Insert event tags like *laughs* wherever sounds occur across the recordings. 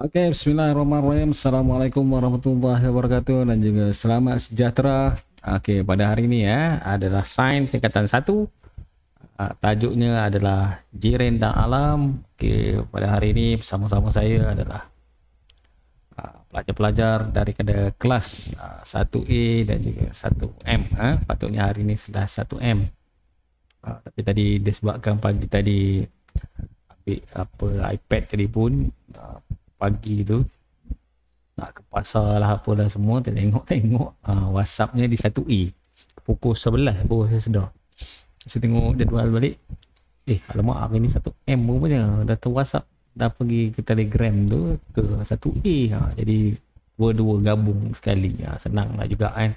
Oke, okay, bismillahirrahmanirrahim. Assalamualaikum warahmatullahi wabarakatuh dan juga selamat sejahtera. Oke, okay, pada hari ini ya adalah sains tingkatan 1. Ah, tajuknya adalah jiren dan alam. Oke, okay, pada hari ini bersama-sama saya adalah ah, pelajar-pelajar dari kada kelas 1A ah, dan juga 1M. Ha? patutnya hari ini sudah 1M. tapi tadi disebabkan pagi tadi ambil apa iPad tadi telefon pagi tu nak ke pasar lah apalah semua tengok-tengok uh, whatsappnya di satu a pukul sebelah, baru saya sedar saya tengok jadual balik eh alamak hari ni satu m pun punya dah tu whatsapp dah pergi ke telegram tu ke satu a ha. jadi dua-dua gabung sekali ha. senang lah juga kan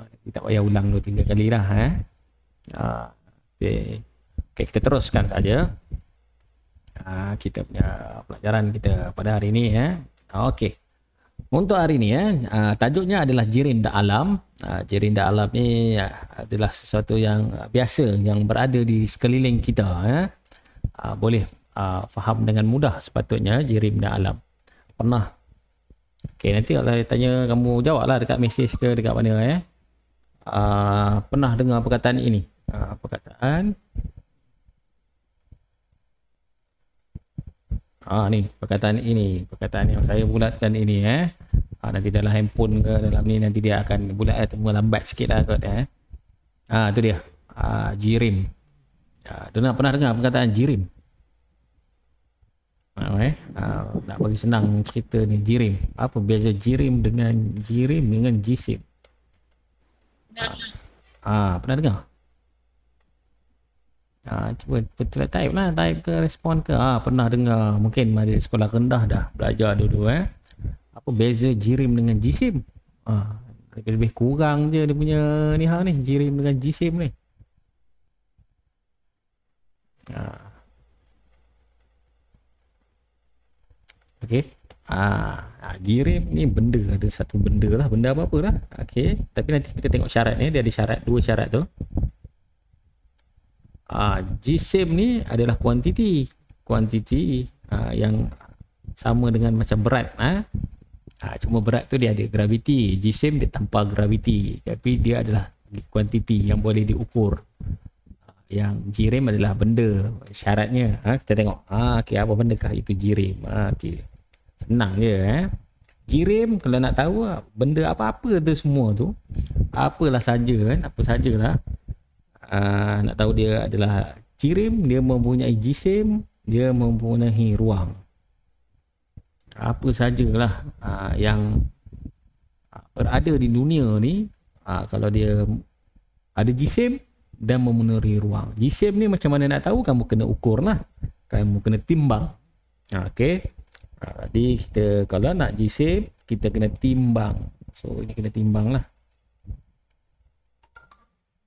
ha. tak payah ulang dua tiga kali lah eh. Ha. Okay. okay. kita teruskan saja Ah, kita punya pelajaran kita pada hari ini ya. Okey. Untuk hari ini ya, tajuknya adalah Jirin Da alam. Jirinda alam ni ya, adalah sesuatu yang biasa yang berada di sekeliling kita ya. Boleh faham dengan mudah sepatutnya Jirin Da alam. Pernah Okey nanti kalau saya tanya kamu jawablah dekat mesej ke dekat mana ya. Uh, pernah dengar perkataan ini? Uh, perkataan Ah ni perkataan ini, perkataan yang saya bulatkan ini eh. Ha, nanti dalam handphone ke dalam ni nanti dia akan bulat eh, lambat sikit lah kot eh. Ha, tu dia. Ha, jirim. Ha, dengar, pernah dengar perkataan jirim? Ha, eh? ha, nak bagi senang cerita ni jirim. Apa beza jirim dengan jirim dengan jisim? Ha, ha pernah dengar? Ha, cuba betul type lah type ke respon ke ha, pernah dengar mungkin ada sekolah rendah dah belajar dulu eh apa beza jirim dengan jisim ha, lebih, lebih kurang je dia punya ni hal ni jirim dengan jisim ni ha. Okey. Ah, jirim ni benda ada satu benda lah, benda apa-apa lah. Okey, tapi nanti kita tengok syarat ni, dia ada syarat dua syarat tu uh, jisim ni adalah kuantiti kuantiti uh, yang sama dengan macam berat Ah uh, cuma berat tu dia ada graviti jisim dia tanpa graviti tapi dia adalah kuantiti yang boleh diukur yang jirim adalah benda syaratnya ha, kita tengok ha, okay, apa bendakah itu jirim ha, okay. senang je eh? jirim kalau nak tahu benda apa-apa tu semua tu apalah saja kan apa sajalah uh, nak tahu dia adalah kirim dia mempunyai jisim dia mempunyai ruang apa sajalah uh, yang berada di dunia ni uh, kalau dia ada jisim dan memenuhi ruang jisim ni macam mana nak tahu kamu kena ukur lah kamu kena timbang Okey. Jadi kita kalau nak jisim kita kena timbang. So ini kena timbang lah.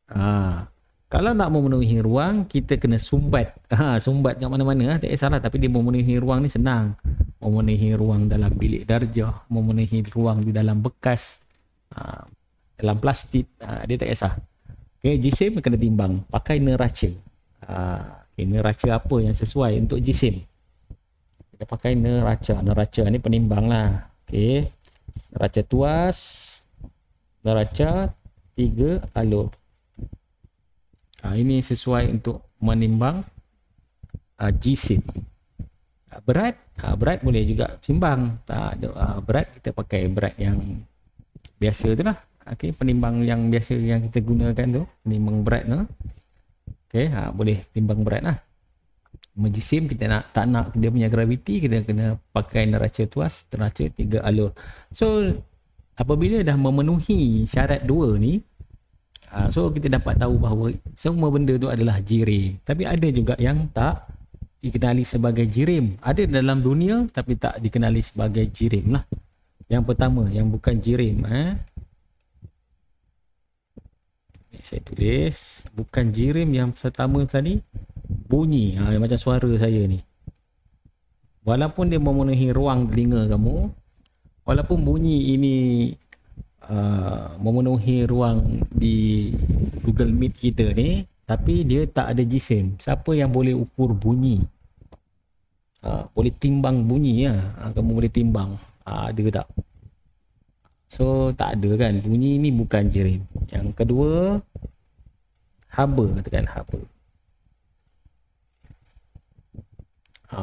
Ah kalau nak memenuhi ruang kita kena sumbat ha, sumbat kat mana-mana tak kisah lah tapi dia memenuhi ruang ni senang memenuhi ruang dalam bilik darjah memenuhi ruang di dalam bekas ha, dalam plastik ha, dia tak kisah okay, jisim kena timbang pakai neraca ha, okay, neraca apa yang sesuai untuk jisim kita pakai neraca neraca ni penimbang lah okay. neraca tuas neraca tiga alur Uh, ini sesuai untuk menimbang uh, ha, G-sit. Uh, ha, berat, uh, berat boleh juga simbang. Tak uh, berat kita pakai berat yang biasa tu lah. Okay, penimbang yang biasa yang kita gunakan tu, penimbang berat tu. Okay, ha, boleh timbang berat lah. Majisim kita nak tak nak dia punya graviti, kita kena pakai neraca tuas, neraca tiga alur. So, apabila dah memenuhi syarat dua ni, Ah, so kita dapat tahu bahawa semua benda tu adalah jirim. Tapi ada juga yang tak dikenali sebagai jirim. Ada dalam dunia tapi tak dikenali sebagai jirim lah. Yang pertama yang bukan jirim. Eh. Saya tulis. Bukan jirim yang pertama tadi. Bunyi. Ha, macam suara saya ni. Walaupun dia memenuhi ruang telinga kamu. Walaupun bunyi ini uh, memenuhi ruang di Google Meet kita ni tapi dia tak ada jisim siapa yang boleh ukur bunyi uh, boleh timbang bunyi ya uh, kamu boleh timbang uh, ada tak so tak ada kan bunyi ni bukan jerim yang kedua haba katakan haba ha.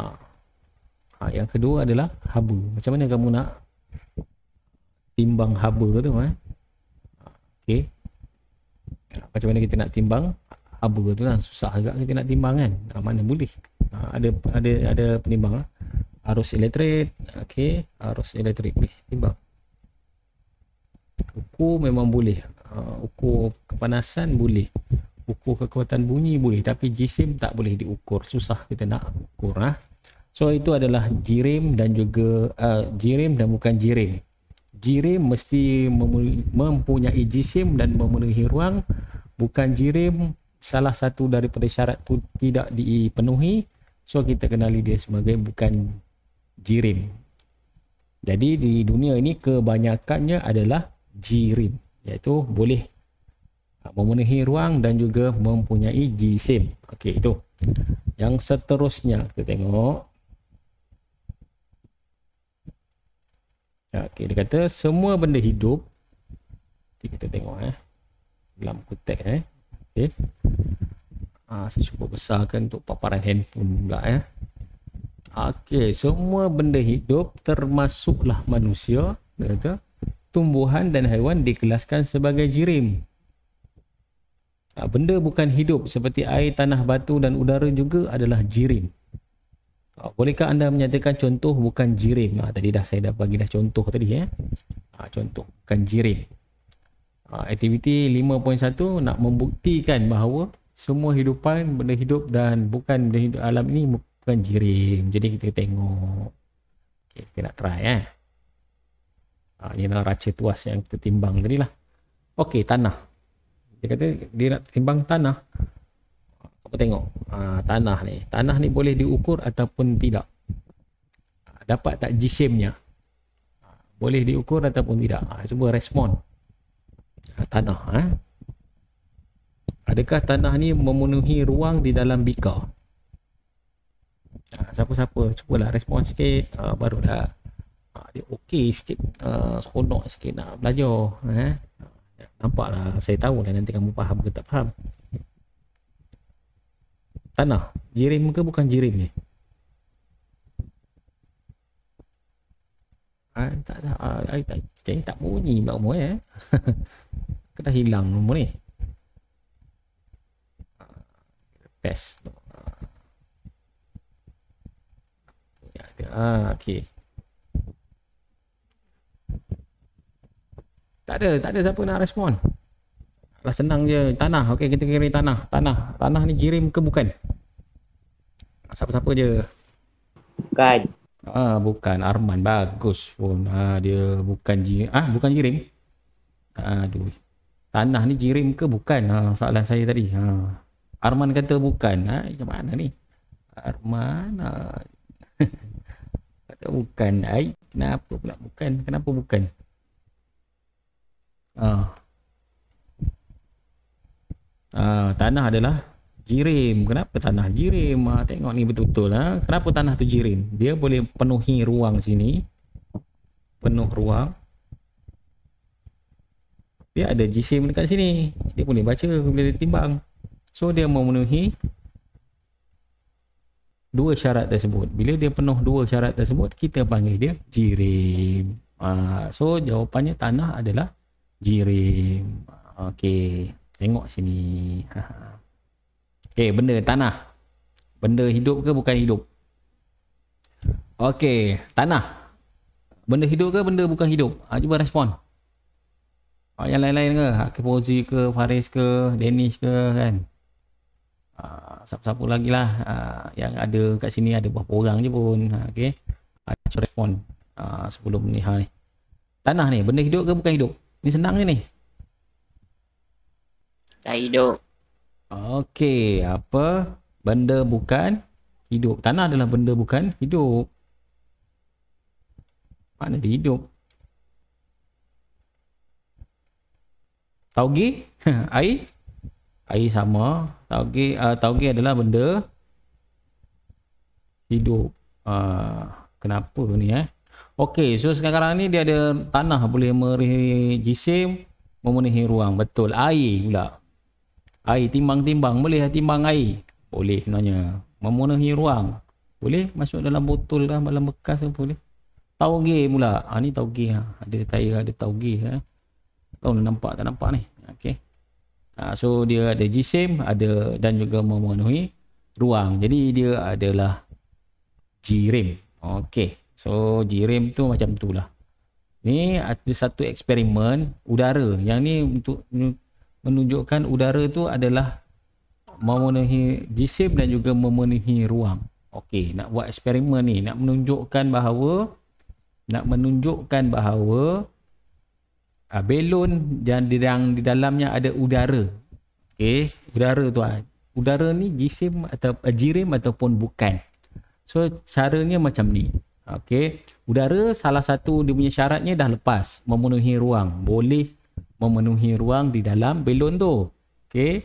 ha. yang kedua adalah haba macam mana kamu nak timbang haba tu eh. Okey. Macam mana kita nak timbang haba tu lah. Susah agak kita nak timbang kan. Nah, mana boleh. Ha, ada ada ada penimbang lah. Arus elektrik. Okey. Arus elektrik. ni timbang. Ukur memang boleh. Ha, ukur kepanasan boleh. Ukur kekuatan bunyi boleh. Tapi jisim tak boleh diukur. Susah kita nak ukur lah. Ha. So itu adalah jirim dan juga uh, jirim dan bukan jirim jirim mesti mempunyai jisim dan memenuhi ruang bukan jirim salah satu daripada syarat tu tidak dipenuhi so kita kenali dia sebagai bukan jirim jadi di dunia ini kebanyakannya adalah jirim iaitu boleh uh, memenuhi ruang dan juga mempunyai jisim okey itu yang seterusnya kita tengok Ya, okay, dia kata semua benda hidup Nanti kita tengok eh Dalam kutek eh Okay ha, ah, Saya cuba besarkan untuk paparan handphone pula eh ah, Okey, semua benda hidup termasuklah manusia Dia kata Tumbuhan dan haiwan dikelaskan sebagai jirim ah, Benda bukan hidup seperti air, tanah, batu dan udara juga adalah jirim Ah, bolehkah anda menyatakan contoh bukan jirim? Ha, tadi dah saya dah bagi dah contoh tadi ya. Ha, contoh bukan jirim. Ha, aktiviti 5.1 nak membuktikan bahawa semua hidupan benda hidup dan bukan benda hidup alam ini bukan jirim. Jadi kita tengok. Okay, kita nak try ya. Eh. Ha, ini adalah raca tuas yang kita timbang tadi lah. Okey, tanah. Dia kata dia nak timbang tanah. Kau tengok uh, tanah ni. Tanah ni boleh diukur ataupun tidak. Ah, dapat tak jisimnya? Ah, boleh diukur ataupun tidak? Ha, cuba respon. Ha, tanah. Ha? Adakah tanah ni memenuhi ruang di dalam bika? Ha, siapa-siapa cubalah respon sikit. Baru dah Ha, dia okey sikit. Ha, seronok sikit nak belajar. Ha? Nampaklah saya tahu lah nanti kamu faham ke tak faham tanah jirim ke bukan jirim ni ha, tak ada ha, ah, ai tak ceng tak bunyi mak moy eh *laughs* kena hilang nombor ni test ya ha, okey tak ada tak ada siapa nak respon lah senang je tanah. Okey kita kira tanah. Tanah. Tanah ni kirim ke bukan? Siapa-siapa je. Bukan. Ah bukan Arman bagus pun. Ah dia bukan ji ah bukan jirim. Aduh. Tanah ni kirim ke bukan? Ha ah, soalan saya tadi. Ha. Ah. Arman kata bukan. ah, macam mana ni? Arman ah. *laughs* kata bukan. Ai kenapa pula bukan? Kenapa bukan? Ah uh, tanah adalah jirim. Kenapa tanah jirim? Uh, tengok ni betul-betul. Uh. Kenapa tanah tu jirim? Dia boleh penuhi ruang sini. Penuh ruang. Dia ada jisim dekat sini. Dia boleh baca, boleh timbang. So dia memenuhi dua syarat tersebut. Bila dia penuh dua syarat tersebut, kita panggil dia jirim. Uh, so jawapannya tanah adalah jirim. Okey. Tengok sini. Okey, ha, ha. eh, benda tanah. Benda hidup ke bukan hidup? Okey, tanah. Benda hidup ke benda bukan hidup? Ha, cuba respon. Ha, yang lain-lain ke? Hakim Fauzi ke? Faris ke? Danish ke? Kan? Ha, siapa-siapa lagi lah. Ha, yang ada kat sini ada beberapa orang je pun. Ha, Okey. Ha, cuba respon. Ha, sebelum ni. Ha, ni. Tanah ni, benda hidup ke bukan hidup? Ni senang ni ni. Tak hidup. Okey, apa? Benda bukan hidup. Tanah adalah benda bukan hidup. Mana dia hidup? Tauge? *laughs* Air? Air sama. Tauge uh, tauge adalah benda hidup. Uh, kenapa ni eh? Okey, so sekarang ni dia ada tanah boleh merih jisim memenuhi ruang. Betul. Air pula air timbang-timbang boleh lah timbang air boleh sebenarnya memenuhi ruang boleh masuk dalam botol lah dalam bekas pun boleh tauge mula ha, ah, ni tauge ha. Lah. ada tayar ada tauge ha. Eh. tahu lah, nampak tak nampak ni okey ha, so dia ada jisim ada dan juga memenuhi ruang jadi dia adalah jirim okey so jirim tu macam tu lah ni ada satu eksperimen udara yang ni untuk menunjukkan udara itu adalah memenuhi jisim dan juga memenuhi ruang. Okey, nak buat eksperimen ni, nak menunjukkan bahawa nak menunjukkan bahawa uh, belon yang di, di dalamnya ada udara. Okey, udara tu ah, Udara ni jisim atau uh, jirim ataupun bukan. So caranya macam ni. Okey, udara salah satu dia punya syaratnya dah lepas memenuhi ruang. Boleh memenuhi ruang di dalam belon tu. Okey.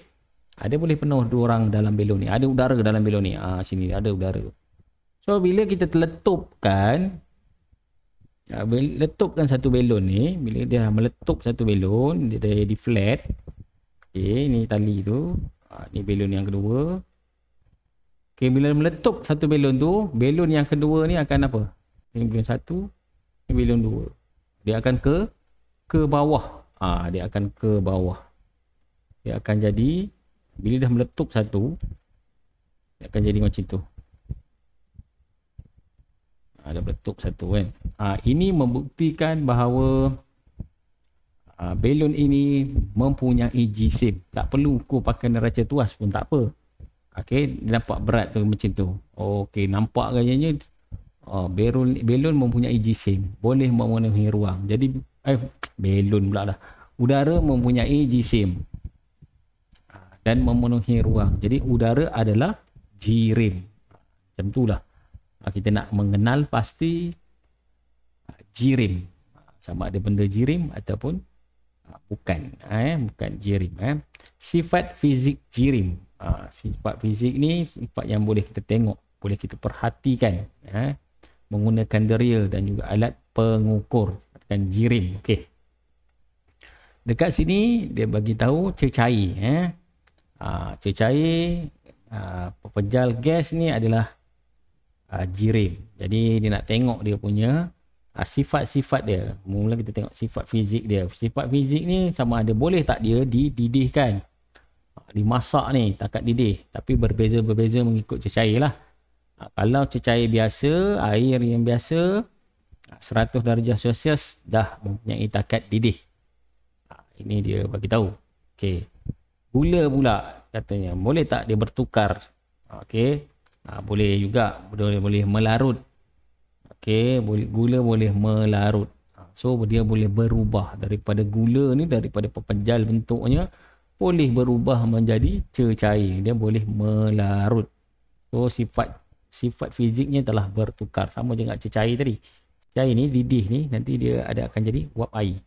Ada boleh penuh dua orang dalam belon ni. Ada udara dalam belon ni. Ah ha, sini ada udara. So bila kita letupkan ah, letupkan satu belon ni, bila dia dah meletup satu belon, dia dah jadi flat. Okey, ni tali tu. Ha, ni belon yang kedua. Okey, bila meletup satu belon tu, belon yang kedua ni akan apa? Ini belon satu, ini belon dua. Dia akan ke ke bawah ha, dia akan ke bawah dia akan jadi bila dah meletup satu dia akan jadi macam tu ha, dah meletup satu kan ha, ini membuktikan bahawa ha, balon ini mempunyai G-SIM tak perlu kau pakai neraca tuas pun tak apa Okey, nampak berat tu macam tu. Okey, nampak gayanya uh, balon mempunyai G-SIM, boleh memenuhi ruang. Jadi eh belon pula dah udara mempunyai jisim ah, dan memenuhi ruang jadi udara adalah jirim macam itulah ah, kita nak mengenal pasti ah, jirim sama ada benda jirim ataupun bukan eh bukan jirim eh sifat fizik jirim sifat fizik ni sifat yang boleh kita tengok boleh kita perhatikan eh menggunakan deria dan juga alat pengukur dan jirim. Okey. Dekat sini dia bagi tahu cecair eh. Ah cecair ah, pepejal gas ni adalah ah, jirim. Jadi dia nak tengok dia punya ah, sifat-sifat dia. Mula kita tengok sifat fizik dia. Sifat fizik ni sama ada boleh tak dia dididihkan. Dimasak ni takat didih. Tapi berbeza-beza mengikut cecair lah. Kalau cecair biasa, air yang biasa, 100 darjah Celsius dah mempunyai takat didih. Ha, ini dia bagi tahu. Okey. Gula pula katanya boleh tak dia bertukar? Okey. Ha, boleh juga boleh boleh melarut. Okey, boleh gula boleh melarut. Ha, so dia boleh berubah daripada gula ni daripada pepenjal bentuknya boleh berubah menjadi cecair. Dia boleh melarut. So sifat sifat fiziknya telah bertukar sama dengan cecair tadi cair ni didih ni nanti dia ada akan jadi wap air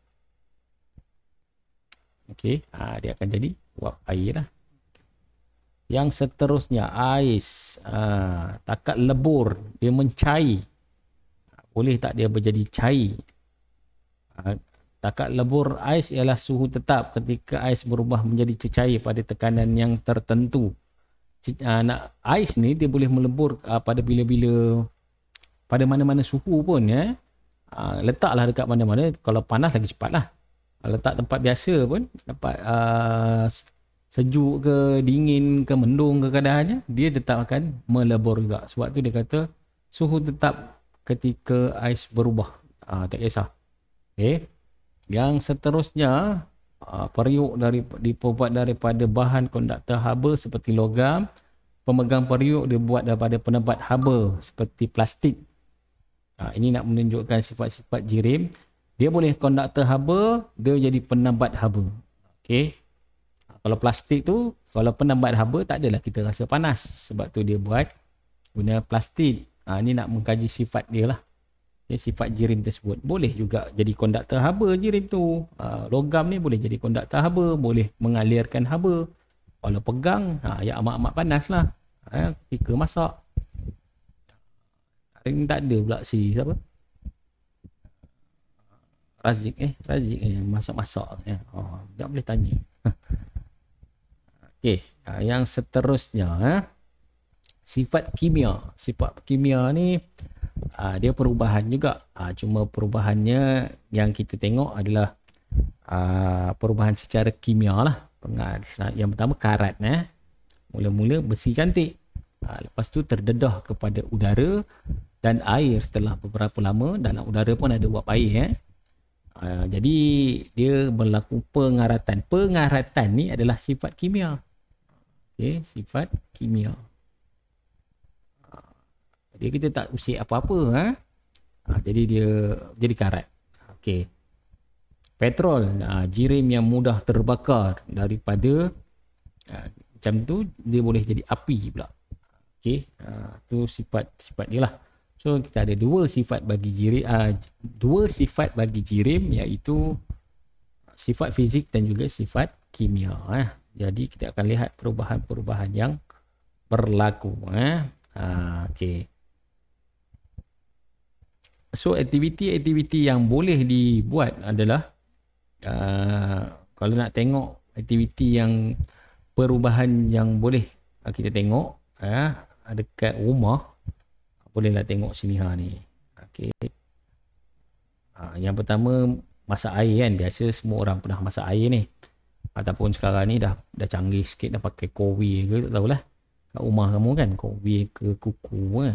okey ha, dia akan jadi wap air lah yang seterusnya ais ha, takat lebur dia mencair boleh tak dia berjadi cair ha, takat lebur ais ialah suhu tetap ketika ais berubah menjadi cecair pada tekanan yang tertentu ha, nak ais ni dia boleh melebur ha, pada bila-bila pada mana-mana suhu pun ya. Ha, letaklah dekat mana-mana kalau panas lagi cepatlah. Ha, letak tempat biasa pun dapat uh, sejuk ke dingin ke mendung ke keadaannya dia tetap akan melebur juga. Sebab tu dia kata suhu tetap ketika ais berubah. Ha, tak kisah. Okey. Yang seterusnya uh, periuk dari dibuat daripada bahan konduktor haba seperti logam pemegang periuk dibuat daripada penempat haba seperti plastik Ha, ini nak menunjukkan sifat-sifat jirim. Dia boleh konduktor haba, dia jadi penambat haba. Okey. Ha, kalau plastik tu, kalau penambat haba, tak adalah kita rasa panas. Sebab tu dia buat guna plastik. Ha, ini nak mengkaji sifat dia lah. Okay, sifat jirim tersebut. Boleh juga jadi konduktor haba jirim tu. Ha, logam ni boleh jadi konduktor haba, boleh mengalirkan haba. Kalau pegang, ha, ya amat-amat panas lah. Ha, ketika masak tak ada pula si siapa Razik eh Razik eh masak-masak eh. oh, tak boleh tanya *laughs* Okey, ha, yang seterusnya eh. sifat kimia sifat kimia ni uh, dia perubahan juga uh, cuma perubahannya yang kita tengok adalah uh, perubahan secara kimia lah yang pertama karat eh. mula-mula besi cantik uh, lepas tu terdedah kepada udara dan air setelah beberapa lama dan udara pun ada uap air eh. Uh, jadi dia berlaku pengaratan. Pengaratan ni adalah sifat kimia. Okey, sifat kimia. Ah, jadi kita tak usik apa-apa eh. Uh, jadi dia jadi karat. Okey. Petrol, uh, jirim yang mudah terbakar daripada uh, macam tu dia boleh jadi api pula. Okey, uh, tu sifat sifat dia lah. So kita ada dua sifat bagi jirim uh, dua sifat bagi jirim iaitu sifat fizik dan juga sifat kimia eh. Jadi kita akan lihat perubahan-perubahan yang berlaku eh. Uh, ah, okay. So aktiviti-aktiviti yang boleh dibuat adalah uh, kalau nak tengok aktiviti yang perubahan yang boleh kita tengok eh, dekat rumah bolehlah tengok sini ha ni. Okey. Ha, yang pertama masak air kan biasa semua orang pernah masak air ni. Ataupun sekarang ni dah dah canggih sikit dah pakai kowi ke tak tahulah. Kat rumah kamu kan kowi ke kuku ke.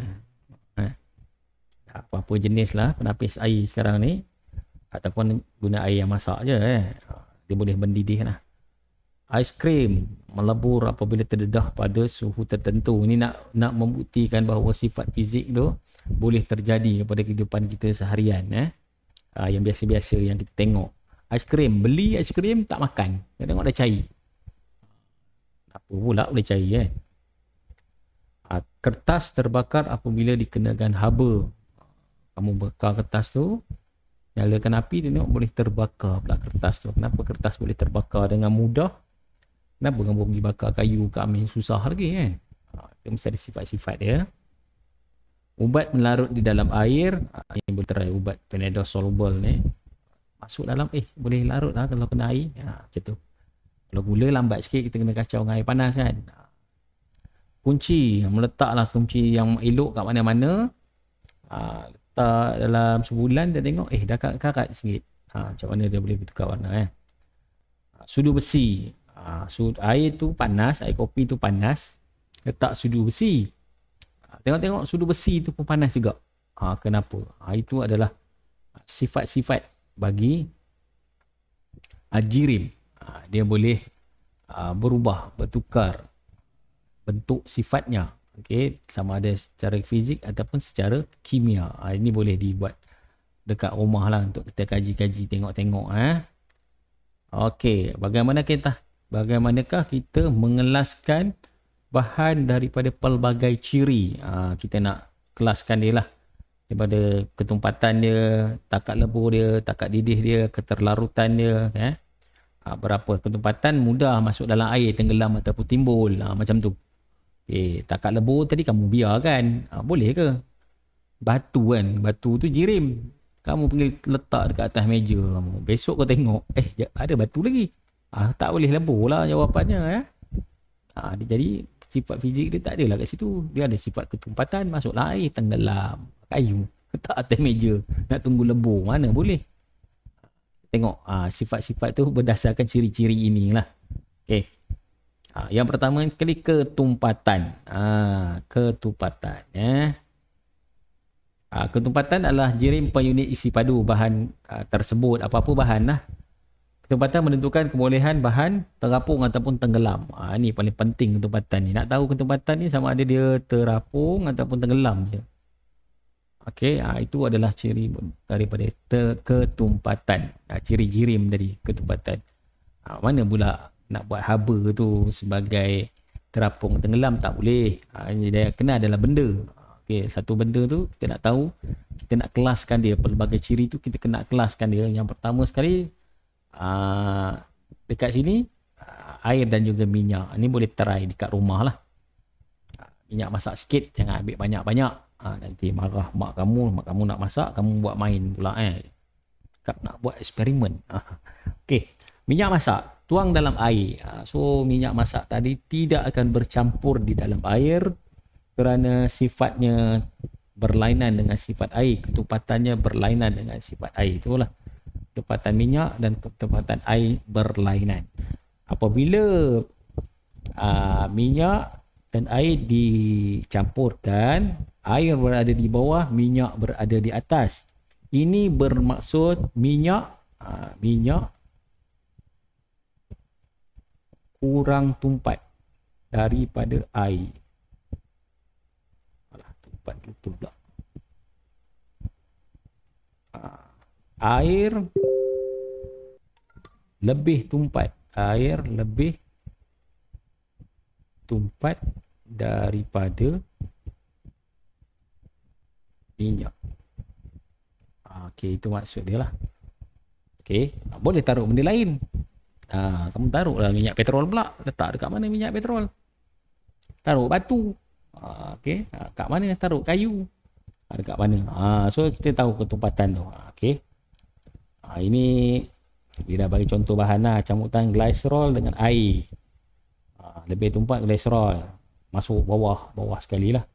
Ha. apa-apa jenis lah penapis air sekarang ni. Ataupun guna air yang masak je eh. Ha, dia boleh mendidih lah aiskrim melebur apabila terdedah pada suhu tertentu. Ini nak nak membuktikan bahawa sifat fizik tu boleh terjadi kepada kehidupan kita seharian eh. Uh, yang biasa-biasa yang kita tengok. Aiskrim, beli aiskrim tak makan. Kita tengok dah cair. Apa pula boleh cair eh. Uh, kertas terbakar apabila dikenakan haba. Kamu bakar kertas tu, nyalakan api, dia tengok boleh terbakar pula kertas tu. Kenapa kertas boleh terbakar dengan mudah? Kenapa kamu pergi bakar kayu ke Amin susah lagi kan? Dia mesti ada sifat-sifat dia. Ubat melarut di dalam air. Ini ah, berterai ubat Panadol Soluble ni. Masuk dalam, eh boleh larut lah kalau kena air. Ha, macam tu. Kalau gula lambat sikit kita kena kacau dengan air panas kan. Kunci, meletaklah kunci yang elok kat mana-mana. Ha, letak dalam sebulan dia tengok, eh dah karat sikit. Ha, macam mana dia boleh tukar warna eh. Sudu besi, ha, so air tu panas air kopi tu panas letak sudu besi ha, tengok-tengok sudu besi tu pun panas juga ha, kenapa ha, itu adalah sifat-sifat bagi ajirim ha, dia boleh ha, berubah bertukar bentuk sifatnya Okay, sama ada secara fizik ataupun secara kimia ha, ini boleh dibuat dekat rumah lah untuk kita kaji-kaji tengok-tengok eh. Okey, bagaimana kita bagaimanakah kita mengelaskan bahan daripada pelbagai ciri ha, kita nak kelaskan dia lah daripada ketumpatan dia takat lebur dia takat didih dia keterlarutan dia eh? ha, berapa ketumpatan mudah masuk dalam air tenggelam ataupun timbul ha, macam tu eh, takat lebur tadi kamu biar kan ha, boleh ke batu kan batu tu jirim kamu pergi letak dekat atas meja kamu besok kau tengok eh ada batu lagi Ah tak boleh lebur lah jawapannya ya. Ah dia jadi sifat fizik dia tak adalah kat situ. Dia ada sifat ketumpatan masuk air tenggelam kayu *laughs* tak atas meja nak tunggu lebur mana boleh. Tengok ah sifat-sifat tu berdasarkan ciri-ciri inilah. okay. Ah yang pertama sekali ketumpatan. Ah ketumpatan Eh. Ah ketumpatan adalah jirim per unit isi padu bahan ah, tersebut apa-apa bahan lah. Ketempatan menentukan kebolehan bahan terapung ataupun tenggelam. Ha, ah, ini paling penting ketempatan ni. Nak tahu ketempatan ni sama ada dia terapung ataupun tenggelam je. Okey, ha, itu adalah ciri daripada ter- ketumpatan. Ha, ciri jirim dari ketumpatan. Ha, mana pula nak buat haba tu sebagai terapung tenggelam? Tak boleh. Ha, ini dia kena adalah benda. Okey, satu benda tu kita nak tahu. Kita nak kelaskan dia. Pelbagai ciri tu kita kena kelaskan dia. Yang pertama sekali, uh, dekat sini uh, air dan juga minyak ni boleh try dekat rumah lah minyak masak sikit jangan ambil banyak-banyak uh, nanti marah mak kamu mak kamu nak masak kamu buat main pula eh cakap nak buat eksperimen uh, *laughs* okey minyak masak tuang dalam air uh, so minyak masak tadi tidak akan bercampur di dalam air kerana sifatnya berlainan dengan sifat air ketupatannya berlainan dengan sifat air itulah tempatan minyak dan tempatan air berlainan. Apabila aa, ah, minyak dan air dicampurkan, air berada di bawah, minyak berada di atas. Ini bermaksud minyak aa, ah, minyak kurang tumpat daripada air. Alah, tumpat betul pula. air lebih tumpat air lebih tumpat daripada minyak Okey, itu maksud dia lah Okey, boleh taruh benda lain ha, Kamu taruh lah minyak petrol pula Letak dekat mana minyak petrol Taruh batu ha, Okey, ha, kat mana taruh kayu ha, Dekat mana ha, So, kita tahu ketumpatan tu ha, Okey, Ha, ini dia dah bagi contoh bahan lah. Camutan glycerol dengan air. Ha, lebih tumpat glycerol. Masuk bawah. Bawah sekali lah.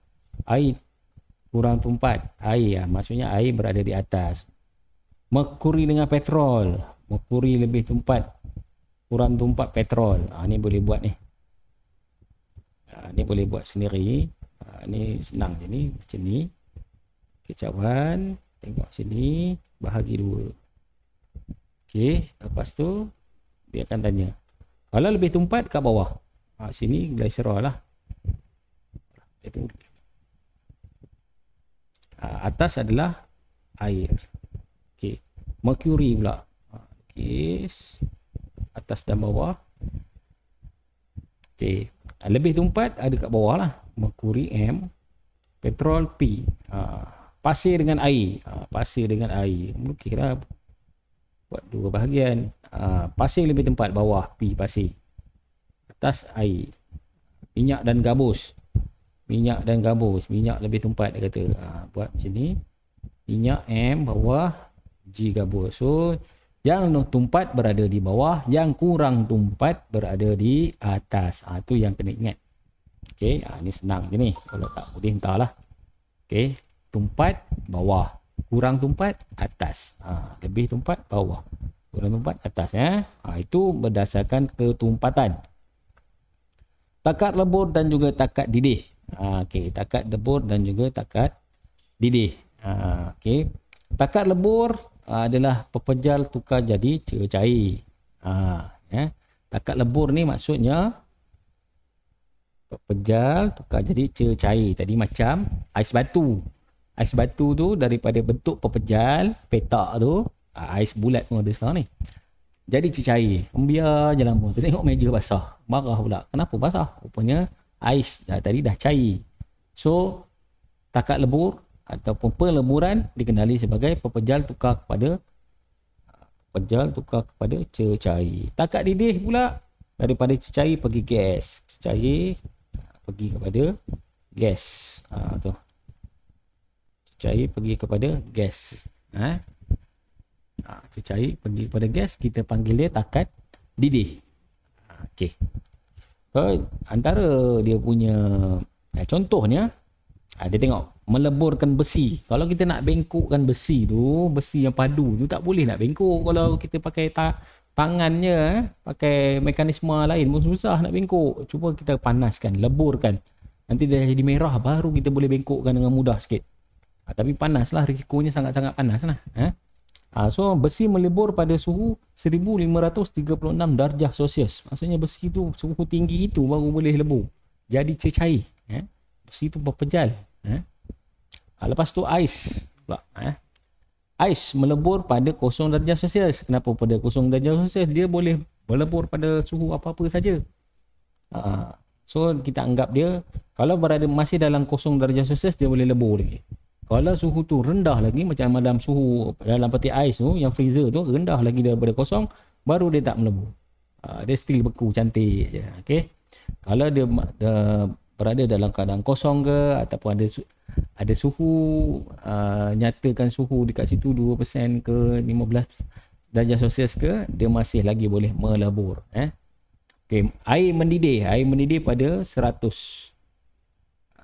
Air kurang tumpat. Air lah. Maksudnya air berada di atas. Mercury dengan petrol. Mercury lebih tumpat. Kurang tumpat petrol. Ha, ni boleh buat ni. Ha, ni boleh buat sendiri. Ha, ni senang je ni. Macam ni. Kecapan. Tengok sini. Bahagi dua. Okey, lepas tu dia akan tanya. Kalau lebih tumpat kat bawah. Ha, sini glycerol lah. Itu. Ha, atas adalah air. Okey. Mercury pula. Ha, okay. Atas dan bawah. Okey. Ha, lebih tumpat ada kat bawah lah. Mercury M. Petrol P. Ha, pasir dengan air. Ha, pasir dengan air. Mungkin lah buat dua bahagian ah, pasir lebih tempat bawah pi pasir atas air minyak dan gabus minyak dan gabus minyak lebih tempat dia kata ah, buat macam ni minyak M bawah G gabus so yang tumpat berada di bawah yang kurang tumpat berada di atas ha, tu yang kena ingat ok ha, ni senang je ni kalau tak boleh entahlah ok tumpat bawah kurang tumpat atas ha, lebih tumpat bawah kurang tumpat atas ya ha, itu berdasarkan ketumpatan takat lebur dan juga takat didih ha, okey takat lebur dan juga takat didih ha, okey takat lebur ha, adalah pepejal tukar jadi cecair ha, ya takat lebur ni maksudnya pepejal tukar jadi cecair tadi macam ais batu ais batu tu daripada bentuk pepejal petak tu ah, ais bulat pun ada sekarang ni jadi cecair membiar jalan lama tu tengok meja basah marah pula kenapa basah rupanya ais dah, tadi dah cair so takat lebur ataupun peleburan dikenali sebagai pepejal tukar kepada pepejal tukar kepada cecair takat didih pula daripada cecair pergi gas cecair ah, pergi kepada gas ha, tu cair pergi kepada gas eh ha, cair pergi kepada gas kita panggil dia takat didih ha, okey so, antara dia punya eh, contohnya ha, dia tengok meleburkan besi kalau kita nak bengkokkan besi tu besi yang padu tu tak boleh nak bengkok kalau kita pakai ta- tangannya eh, pakai mekanisme lain pun susah nak bengkok cuba kita panaskan leburkan nanti dia jadi merah baru kita boleh bengkokkan dengan mudah sikit Ha, tapi panaslah risikonya sangat-sangat panaslah. Eh? Ha, ah, so besi melebur pada suhu 1536 darjah Celsius. Maksudnya besi tu suhu tinggi itu baru boleh lebur. Jadi cecair. Eh? Besi tu berpejal. Eh? Ha, ah, lepas tu ais pula. Eh? Ais melebur pada kosong darjah Celsius. Kenapa pada kosong darjah Celsius? Dia boleh melebur pada suhu apa-apa saja. Ha, so kita anggap dia kalau berada masih dalam kosong darjah Celsius dia boleh lebur lagi. Kalau suhu tu rendah lagi macam dalam suhu dalam peti ais tu yang freezer tu rendah lagi daripada kosong baru dia tak melebur. Uh, ah, dia still beku cantik je. Okey. Kalau dia, dia berada dalam keadaan kosong ke ataupun ada su- ada suhu uh, nyatakan suhu dekat situ 2% ke 15 darjah Celsius ke dia masih lagi boleh melebur eh okey air mendidih air mendidih pada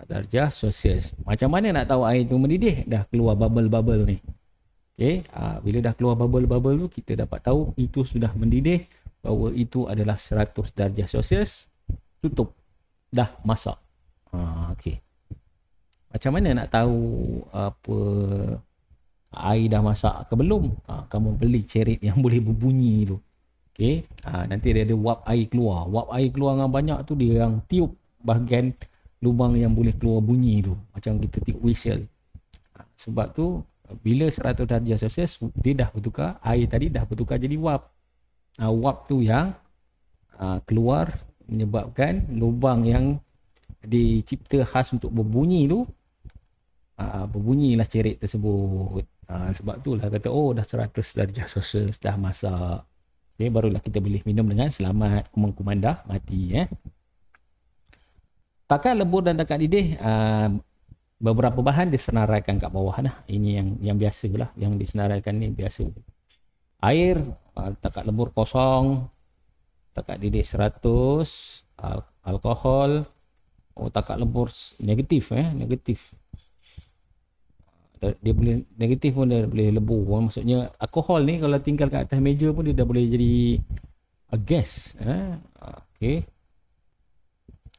darjah Celsius. Macam mana nak tahu air tu mendidih? Dah keluar bubble-bubble ni. Okey, ha, bila dah keluar bubble-bubble tu kita dapat tahu itu sudah mendidih bahawa itu adalah 100 darjah Celsius. Tutup. Dah masak. Ha, okey. Macam mana nak tahu apa air dah masak ke belum? Ha, kamu beli cerit yang *laughs* boleh berbunyi tu. Okey, nanti dia ada wap air keluar. Wap air keluar dengan banyak tu dia yang tiup bahagian lubang yang boleh keluar bunyi tu macam kita tip whistle sebab tu bila 100 darjah Celsius dia dah bertukar air tadi dah bertukar jadi wap uh, wap tu yang uh, keluar menyebabkan lubang yang dicipta khas untuk berbunyi tu ah, berbunyi lah cerit tersebut uh, sebab tu lah kata oh dah 100 darjah Celsius dah masak okay, barulah kita boleh minum dengan selamat kumang dah mati eh takkan lebur dan takkan didih ah, uh, beberapa bahan disenaraikan kat bawah nah. Ini yang yang biasa lah yang disenaraikan ni biasa. Air ah, takat lebur kosong takat didih seratus al- alkohol oh takat lebur negatif eh negatif. Dia boleh negatif pun dia boleh lebur pun oh, Maksudnya alkohol ni kalau tinggal kat atas meja pun dia dah boleh jadi a ah, gas eh. Okey.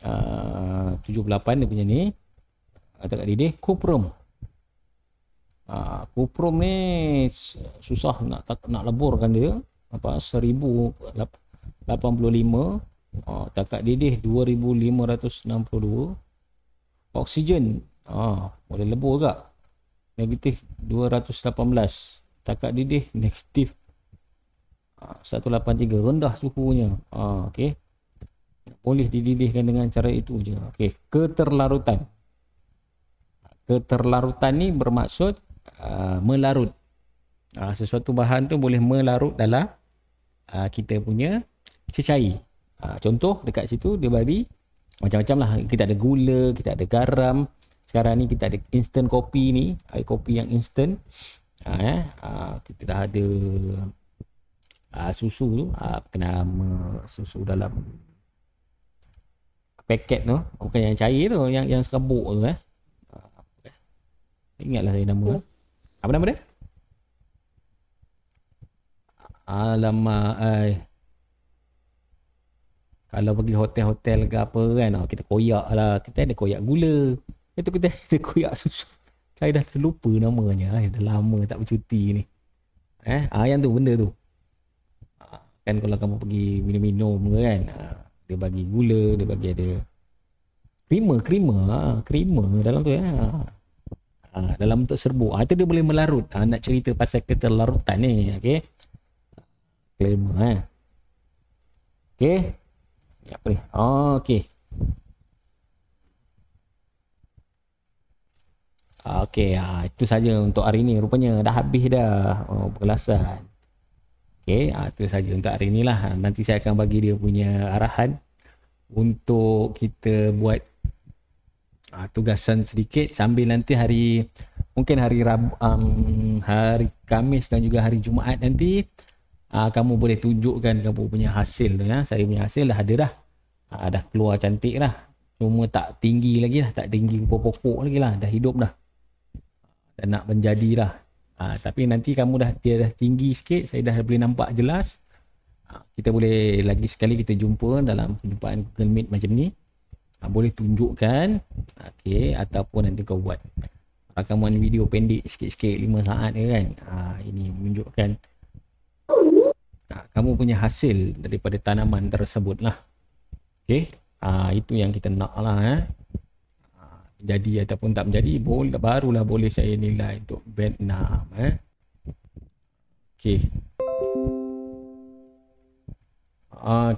Ah, uh, 78 dia punya ni ah, kata kat didih kuprum uh, kuprum ni susah nak tak, nak leburkan dia apa 1085 uh, tak kat didih 2562 oksigen uh, boleh lebur tak negatif 218 tak kat didih negatif 183 rendah suhunya ah, okay boleh dididihkan dengan cara itu je. Okey, keterlarutan. Keterlarutan ni bermaksud uh, melarut. Uh, sesuatu bahan tu boleh melarut dalam uh, kita punya cecair. Uh, contoh dekat situ dia bagi macam-macam lah. Kita ada gula, kita ada garam. Sekarang ni kita ada instant kopi ni. Air kopi yang instant. Uh, eh. uh, kita dah ada uh, susu tu. Uh, kena uh, susu dalam paket tu bukan yang cair tu yang yang serabuk tu eh ingatlah saya nama hmm. apa nama dia Alamak ai. Kalau pergi hotel-hotel ke apa kan ah, Kita koyak lah Kita ada koyak gula Itu kita *laughs* ada koyak susu Saya dah terlupa namanya ai, Dah lama tak bercuti ni Eh, ah, Yang tu benda tu ah, Kan kalau kamu pergi minum-minum kan ah, dia bagi gula dia bagi ada krimer krimer ha, krimer dalam tu ya dalam untuk serbuk ha, itu dia boleh melarut ha, nak cerita pasal keterlarutan ni okey krimer ha. okey apa ni oh, okey Okey, ha, itu saja untuk hari ini. Rupanya dah habis dah oh, perkelasan. Okey, itu ah, saja untuk hari ni lah. Ah, nanti saya akan bagi dia punya arahan untuk kita buat uh, tugasan sedikit sambil nanti hari mungkin hari Rabu, um, hari Kamis dan juga hari Jumaat nanti uh, kamu boleh tunjukkan kamu punya hasil tu ya. Saya punya hasil dah ada dah. Uh, dah keluar cantik lah. Cuma tak tinggi lagi lah. Tak tinggi pokok-pokok lagi lah. Dah hidup dah. Dan nak menjadi lah. Ha, tapi nanti kamu dah dia dah tinggi sikit, saya dah boleh nampak jelas. Ha, kita boleh lagi sekali kita jumpa dalam perjumpaan Google Meet macam ni. Ha, boleh tunjukkan okey ataupun nanti kau buat rakaman video pendek sikit-sikit 5 saat ke kan. Ha, ini menunjukkan ha, kamu punya hasil daripada tanaman tersebut lah. Okey. Ha, itu yang kita nak lah. Eh jadi ataupun tak menjadi boleh barulah boleh saya nilai untuk band 6 eh okey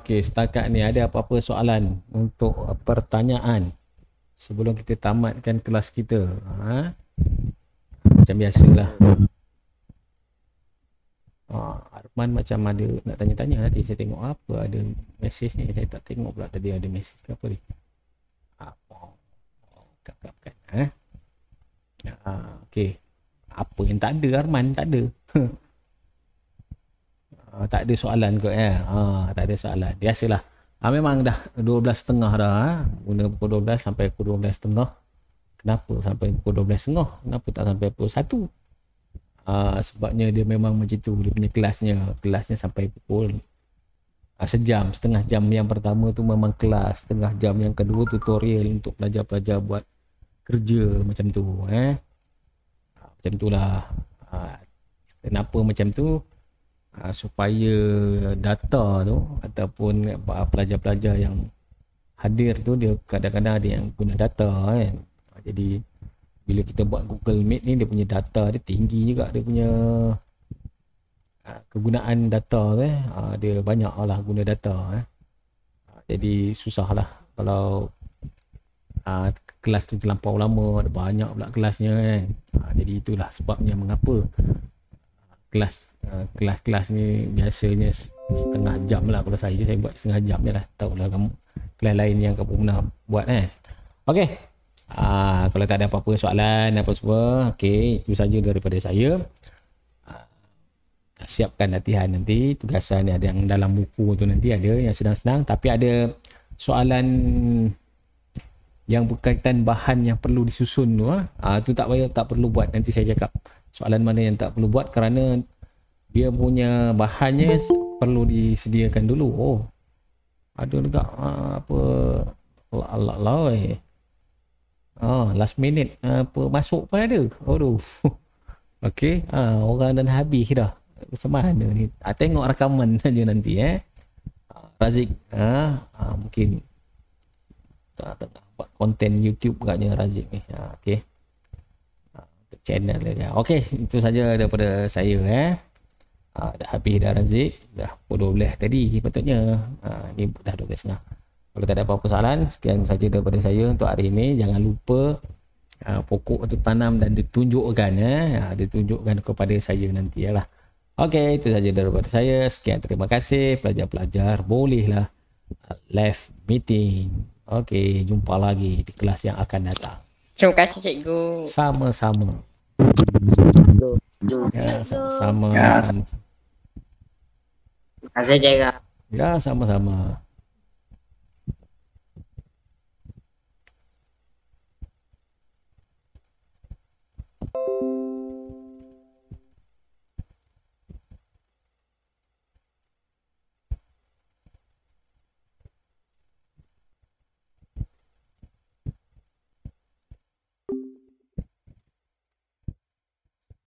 okey setakat ni ada apa-apa soalan untuk pertanyaan sebelum kita tamatkan kelas kita ha macam biasalah Ah, Arman macam ada nak tanya-tanya nanti saya tengok apa ada mesej ni saya tak tengok pula tadi ada mesej ke apa ni Okay. Apa yang tak ada Arman? Tak ada. uh, *laughs* tak ada soalan kot ya. Eh? Uh, tak ada soalan. Biasalah. Ah, memang dah 12.30 dah. Ha? Ah. Mula pukul 12 sampai pukul 12.30. Kenapa sampai pukul 12.30? Kenapa tak sampai pukul 1? Uh, sebabnya dia memang macam tu. Dia punya kelasnya. Kelasnya sampai pukul sejam. Setengah jam yang pertama tu memang kelas. Setengah jam yang kedua tutorial untuk pelajar-pelajar buat kerja macam tu. Eh? macam itulah ha, kenapa macam tu ha, supaya data tu ataupun pelajar-pelajar yang hadir tu dia kadang-kadang ada yang guna data kan ha, jadi bila kita buat Google Meet ni dia punya data dia tinggi juga dia punya ha, kegunaan data tu eh dia banyak lah guna data eh jadi susah lah kalau kelas tu terlampau lama ada banyak pula kelasnya kan jadi itulah sebabnya mengapa uh, kelas uh, kelas-kelas ni biasanya setengah jam lah kalau saya saya buat setengah jam je lah tahu lah kamu kelas lain yang kamu pernah buat eh ok uh, kalau tak ada apa-apa soalan apa semua ok itu saja daripada saya uh, siapkan latihan nanti tugasan yang ada yang dalam buku tu nanti ada yang senang-senang tapi ada soalan yang berkaitan bahan yang perlu disusun tu ah ha? ha, tu tak payah tak perlu buat nanti saya cakap soalan mana yang tak perlu buat kerana dia punya bahannya perlu disediakan dulu oh ada dekat ha, ah, apa Allah lah eh. Oh, last minute apa masuk pun ada. Aduh. *laughs* Okey, ha, orang dan habis dah. Macam mana ni? Ha, tengok rakaman *laughs* saja nanti eh. Razik, ha, ha, mungkin tak tak buat konten YouTube agaknya Razif ni. Ha, okay. Ha, channel dia. Okay. Itu saja daripada saya eh. Ha, dah habis dah Razif. Dah pukul 12 tadi patutnya. Ha, ni dah 12 Kalau tak ada apa-apa soalan, sekian saja daripada saya untuk hari ini. Jangan lupa ha, pokok tu tanam dan ditunjukkan. Eh. Ha, ditunjukkan kepada saya nanti. Ya lah. Okey, itu saja daripada saya. Sekian terima kasih. Pelajar-pelajar bolehlah live meeting. Okey, jumpa lagi di kelas yang akan datang. Terima kasih cikgu. Sama-sama. Ya, sama-sama. Ya, Terima kasih cikgu. Ya, sama-sama. Ya, sama-sama.